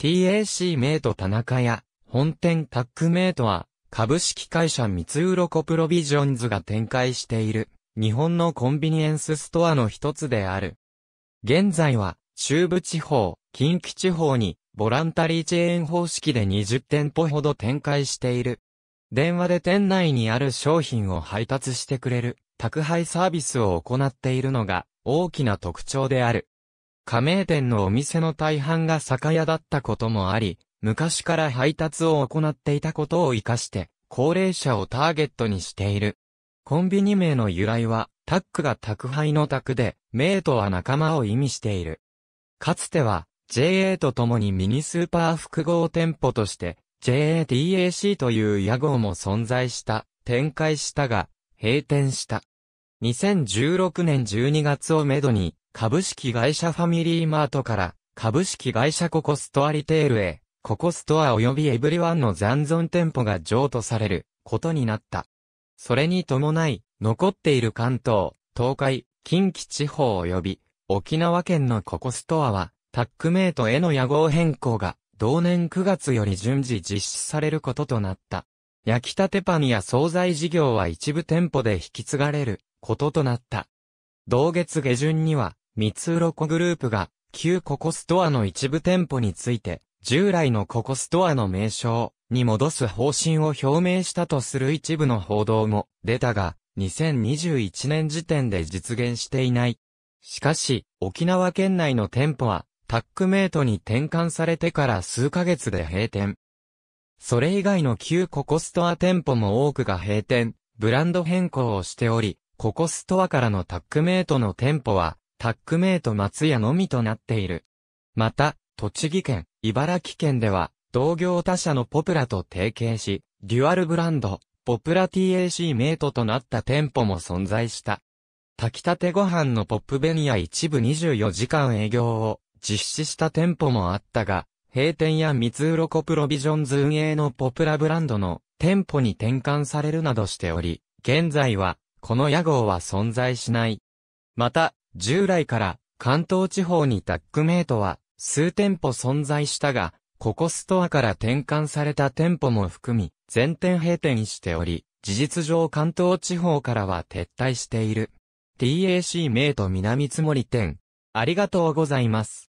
TAC メイト田中屋、本店タックメイトは、株式会社三つうろプロビジョンズが展開している、日本のコンビニエンスストアの一つである。現在は、中部地方、近畿地方に、ボランタリーチェーン方式で20店舗ほど展開している。電話で店内にある商品を配達してくれる、宅配サービスを行っているのが、大きな特徴である。加盟店のお店の大半が酒屋だったこともあり、昔から配達を行っていたことを活かして、高齢者をターゲットにしている。コンビニ名の由来は、タックが宅配の宅で、名とは仲間を意味している。かつては、JA と共にミニスーパー複合店舗として、j a d a c という屋号も存在した、展開したが、閉店した。2016年12月をめどに、株式会社ファミリーマートから、株式会社ココストアリテールへ、ココストア及びエブリワンの残存店舗が譲渡されることになった。それに伴い、残っている関東、東海、近畿地方及び沖縄県のココストアは、タックメイトへの野号変更が、同年9月より順次実施されることとなった。焼きたてパンや惣菜事業は一部店舗で引き継がれることとなった。同月下旬には、三つうろこグループが、旧ココストアの一部店舗について、従来のココストアの名称に戻す方針を表明したとする一部の報道も出たが、2021年時点で実現していない。しかし、沖縄県内の店舗は、タックメイトに転換されてから数ヶ月で閉店。それ以外の旧ココストア店舗も多くが閉店、ブランド変更をしており、ココストアからのタックメイトの店舗は、タックメイト松屋のみとなっている。また、栃木県、茨城県では、同業他社のポプラと提携し、デュアルブランド、ポプラ TAC メイトとなった店舗も存在した。炊きたてご飯のポップベニア一部24時間営業を実施した店舗もあったが、閉店や三つこプロビジョンズ運営のポプラブランドの店舗に転換されるなどしており、現在は、この屋号は存在しない。また、従来から関東地方にタックメイトは数店舗存在したが、ここストアから転換された店舗も含み、全店閉店しており、事実上関東地方からは撤退している。TAC メイト南つもり店。ありがとうございます。